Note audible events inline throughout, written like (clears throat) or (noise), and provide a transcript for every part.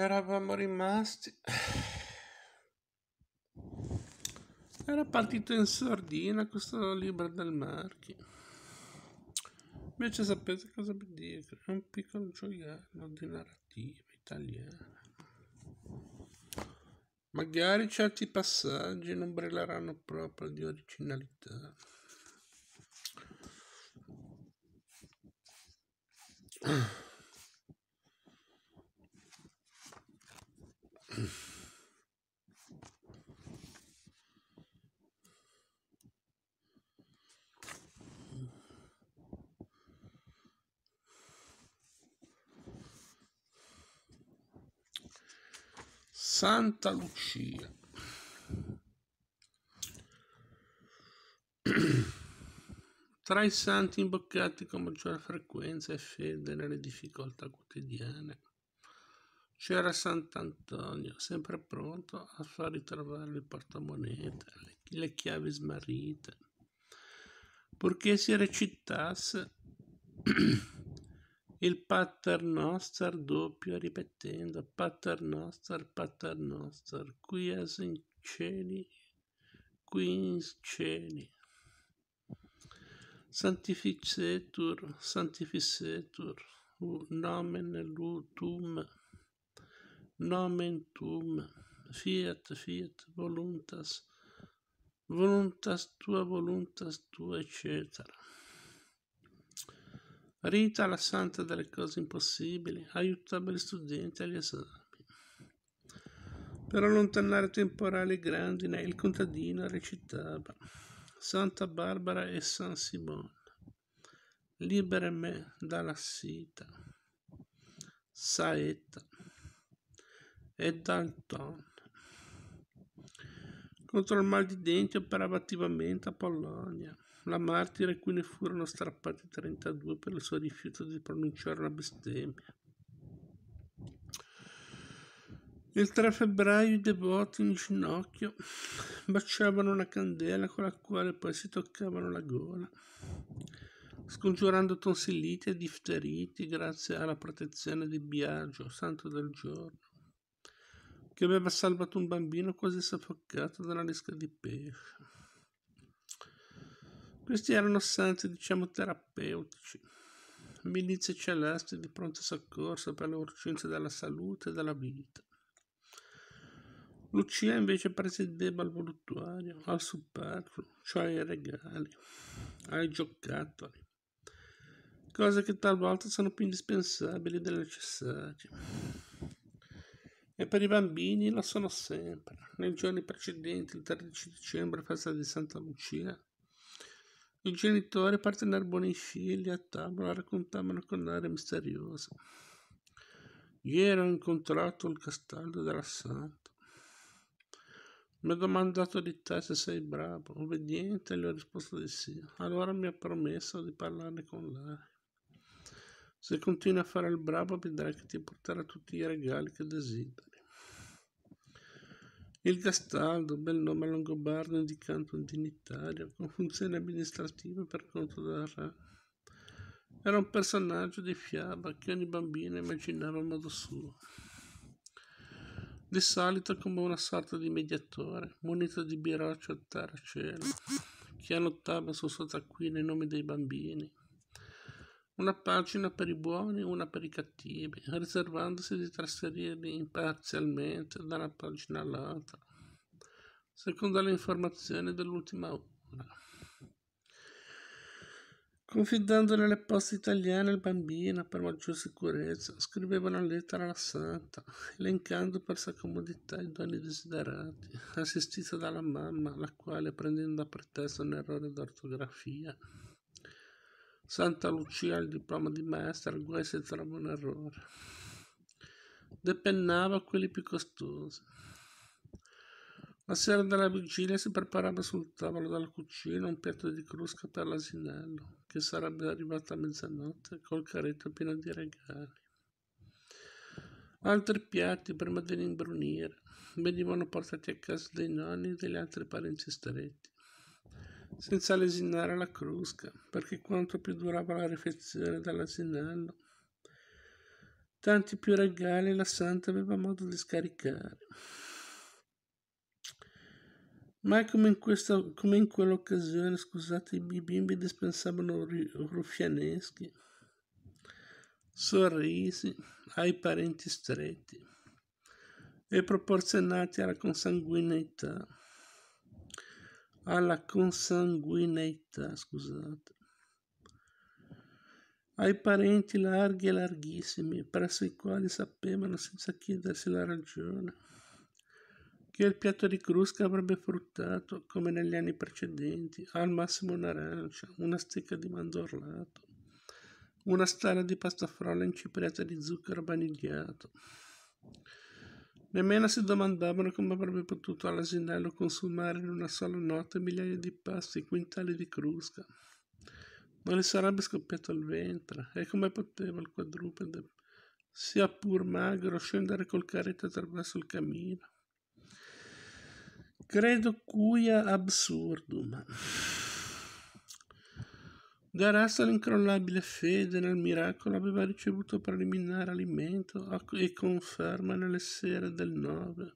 eravamo rimasti era partito in sordina questo libro del Marchi invece sapete cosa vi dire è un piccolo gioiello di narrazione narrativa italiana. Magari certi passaggi non brilleranno proprio di originalità. Santa Lucia. (clears throat) Tra i santi imboccati con maggiore frequenza e fede nelle difficoltà quotidiane c'era Sant'Antonio, sempre pronto a far ritrovare il portamonete, le chiavi smarrite, purché si recitasse (clears throat) il paternoster doppio ripetendo paternoster paternoster qui in celi qui in celi Santificetur, santificetur, nomen lutum, nomen tum, fiat, fiat, voluntas, voluntas tua, voluntas tua, eccetera. Rita, la santa delle cose impossibili, aiutava gli studenti agli esami. Per allontanare temporali grandi, il contadino recitava Santa Barbara e San Simone, libera me dalla sita, saetta e dal tonno. Contro il mal di denti operava attivamente a Polonia. La martire cui ne furono strappati 32 per il suo rifiuto di pronunciare una bestemmia. Il 3 febbraio i devoti in ginocchio baciavano una candela con la quale poi si toccavano la gola, scongiurando tonsilliti e difteriti grazie alla protezione di Biagio, santo del giorno, che aveva salvato un bambino quasi soffocato da una lisca di pesce. Questi erano santi, diciamo, terapeutici. Milizie celesti di pronto soccorso per le urgenze della salute e della vita. Lucia invece presiedeva al voluttuario, al superfluo, cioè ai regali, ai giocattoli, cose che talvolta sono più indispensabili delle necessarie. E per i bambini lo sono sempre. Nei giorni precedenti, il 13 dicembre, festa di Santa Lucia, i genitori partono buoni figli a tavola raccontavano con aria misteriosa. Ieri ho incontrato il castello della Santa. Mi ha domandato di te se sei bravo, obbediente, e gli ho risposto di sì. Allora mi ha promesso di parlarne con lei. Se continui a fare il bravo, vedrai che ti porterà tutti i regali che desideri. Il Gastaldo, bel nome longobardo indicante un dignitario con funzioni amministrative per conto del re. Era un personaggio di fiaba che ogni bambino immaginava a modo suo. Di solito come una sorta di mediatore, munito di biroccio a terra cielo, che annotava sul suo taccuino i nomi dei bambini, una pagina per i buoni e una per i cattivi, riservandosi di trasferirli imparzialmente da una pagina all'altra, secondo le informazioni dell'ultima ora. Confidando nelle poste italiane, il bambino, per maggior sicurezza, scriveva una lettera alla santa, elencando per sua comodità i doni desiderati, assistita dalla mamma, la quale, prendendo a pretesto un errore d'ortografia, Santa Lucia il diploma di maestra, guai se trova un errore. Depennava quelli più costosi. La sera della vigilia si preparava sul tavolo della cucina un piatto di crusca per l'asinello, che sarebbe arrivato a mezzanotte col caretto pieno di regali. Altri piatti, prima di imbrunire, venivano portati a casa dei nonni e degli altri parenti stretti senza lesinare la crusca, perché quanto più durava la refezione dall'asinello, tanti più regali la santa aveva modo di scaricare. Ma come in, questa, come in quell'occasione, scusate, i bimbi dispensavano ruffianeschi, sorrisi ai parenti stretti e proporzionati alla consanguineità alla consanguineità, scusate, ai parenti larghi e larghissimi, presso i quali sapevano senza chiedersi la ragione che il piatto di crusca avrebbe fruttato, come negli anni precedenti, al massimo un'arancia, una stecca di mandorlato, una stara di pasta frolla incipriata di zucchero vanigliato. Nemmeno si domandavano come avrebbe potuto all'asinello consumare in una sola notte migliaia di pasti quintali di crusca. Non gli sarebbe scoppiato il ventre, e come poteva il quadrupede, sia pur magro, scendere col carretto attraverso il cammino? Credo cuia absurdum. Garassa l'incrollabile fede nel miracolo aveva ricevuto preliminare alimento e conferma nelle sere del 9,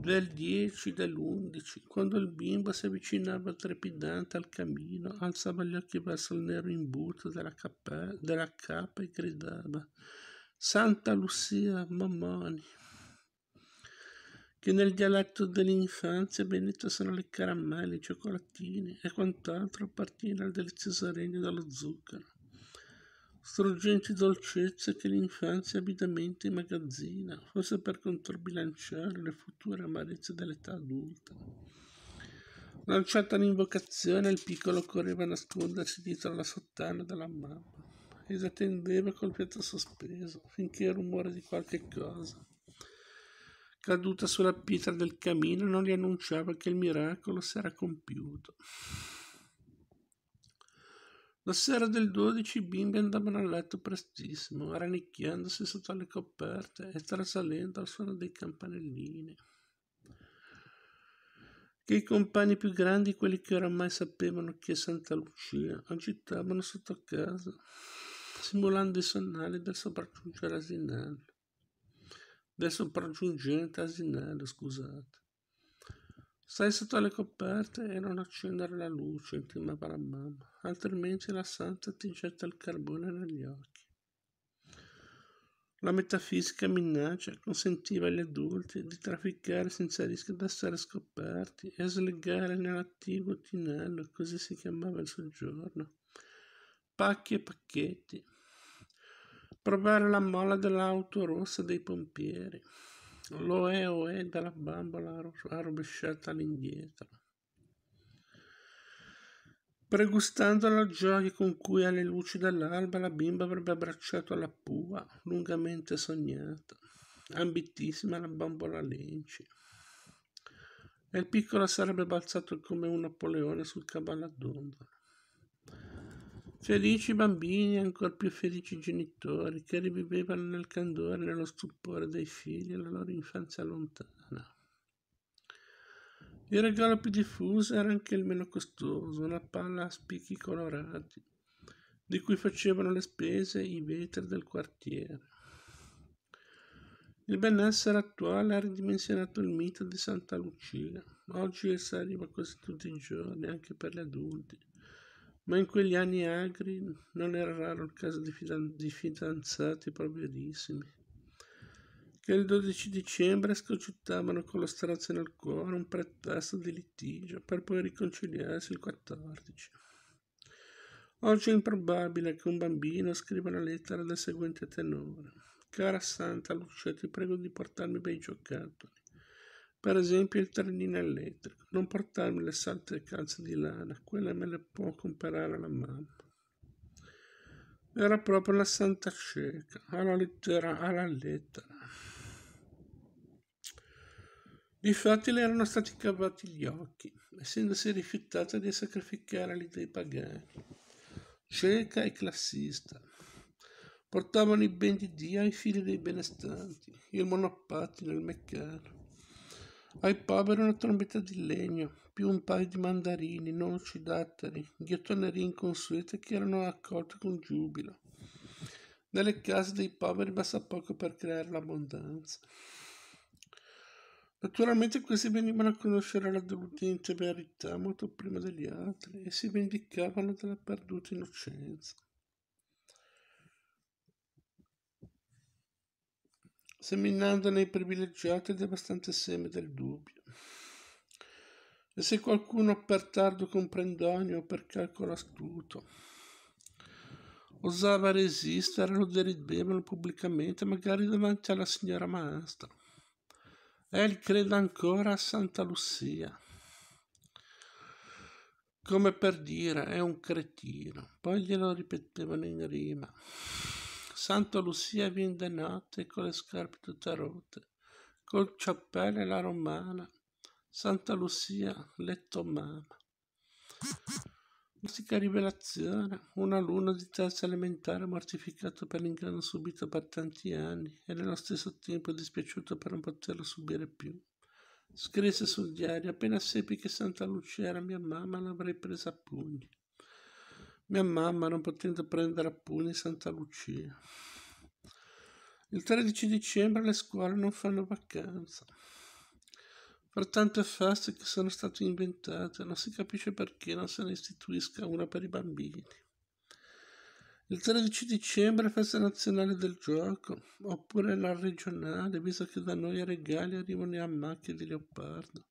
del 10, dell'11, quando il bimbo si avvicinava trepidante al camino, alzava gli occhi verso il nero imbuto della, capa- della capa e gridava Santa Lucia, mammoni che nel dialetto dell'infanzia benedetto sono le caramelle, i cioccolatini e quant'altro appartiene al delizioso regno dello zucchero. Struggenti dolcezze che l'infanzia abitamente immagazzina, forse per controbilanciare le future amarezze dell'età adulta. Lanciata l'invocazione, il piccolo correva a nascondersi dietro la sottana della mamma ed attendeva col fiato sospeso finché il rumore di qualche cosa caduta sulla pietra del camino non gli annunciava che il miracolo s'era compiuto. La sera del 12 i bimbi andavano a letto prestissimo, rannicchiandosi sotto le coperte e trasalendo al suono dei campanellini. Che i compagni più grandi, quelli che oramai sapevano chi è Santa Lucia, agitavano sotto casa, simulando i sonnali del sopraggiungere asinante del sopraggiungente asinello, scusate. Stai sotto le coperte e non accendere la luce, intima para mamma, altrimenti la santa ti getta il carbone negli occhi. La metafisica minaccia consentiva agli adulti di trafficare senza rischio di essere scoperti e slegare nell'attivo tinello, così si chiamava il soggiorno, pacchi e pacchetti, Provare la molla dell'auto rossa dei pompieri. L'oe oe dalla bambola arrovesciata all'indietro. Pregustando la gioia con cui alle luci dell'alba la bimba avrebbe abbracciato la pua, lungamente sognata, ambitissima la bambola lenci. E il piccolo sarebbe balzato come un Napoleone sul cavallo a dondola. Felici bambini, ancora più felici genitori, che rivivevano nel candore e nello stupore dei figli la loro infanzia lontana. Il regalo più diffuso era anche il meno costoso, una palla a spicchi colorati, di cui facevano le spese i vetri del quartiere. Il benessere attuale ha ridimensionato il mito di Santa Lucia. Oggi essa arriva quasi tutti i giorni, anche per gli adulti ma in quegli anni agri non era raro il caso di, fidanz- di fidanzati proprio che il 12 dicembre scogittavano con lo strazio nel cuore un pretesto di litigio per poi riconciliarsi il 14. Oggi è improbabile che un bambino scriva una lettera del seguente tenore. Cara Santa Lucia, ti prego di portarmi bei giocattoli. Per esempio il trenino elettrico. Non portarmi le sante calze di lana, quelle me le può comprare la mamma. Era proprio la santa cieca, alla lettera, alla lettera. Difatti le erano stati cavati gli occhi, essendosi rifiutata di sacrificare lì dei pagani. Cieca e classista. Portavano i ben di Dio ai figli dei benestanti, il monopattino, il meccano ai poveri una trombetta di legno, più un paio di mandarini, noci, datteri, ghiottonerie inconsuete che erano accolte con giubilo. Nelle case dei poveri basta poco per creare l'abbondanza. Naturalmente questi venivano a conoscere la deludente verità molto prima degli altri e si vendicavano della perduta innocenza. seminando nei privilegiati il devastante seme del dubbio. E se qualcuno per tardo comprendonio o per calcolo astuto osava resistere, lo deridevano pubblicamente, magari davanti alla signora maestra. El creda ancora a Santa Lucia come per dire è un cretino. Poi glielo ripetevano in rima. Santa Lucia vien de notte con le scarpe tutte rotte, col cappello e la romana, Santa Lucia letto mamma. Musica rivelazione, un alunno di terza elementare mortificato per l'inganno subito per tanti anni e nello stesso tempo dispiaciuto per non poterlo subire più. Scrisse sul diario appena seppi che Santa Lucia era mia mamma l'avrei presa a pugni mia mamma non potendo prendere a pugni Santa Lucia. Il 13 dicembre le scuole non fanno vacanza. Per tante feste che sono state inventate, non si capisce perché non se ne istituisca una per i bambini. Il 13 dicembre è festa nazionale del gioco, oppure la regionale, visto che da noi i regali arrivano a macchie di leopardo.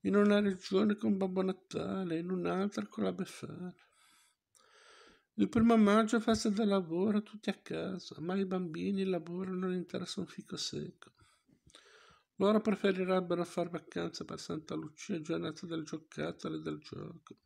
In una regione con Babbo Natale, in un'altra con la Befana. Il primo maggio festa del lavoro, tutti a casa, ma i bambini il lavoro non interessa un fico secco. Loro preferirebbero fare vacanza per Santa Lucia, giornata del giocattolo e del gioco.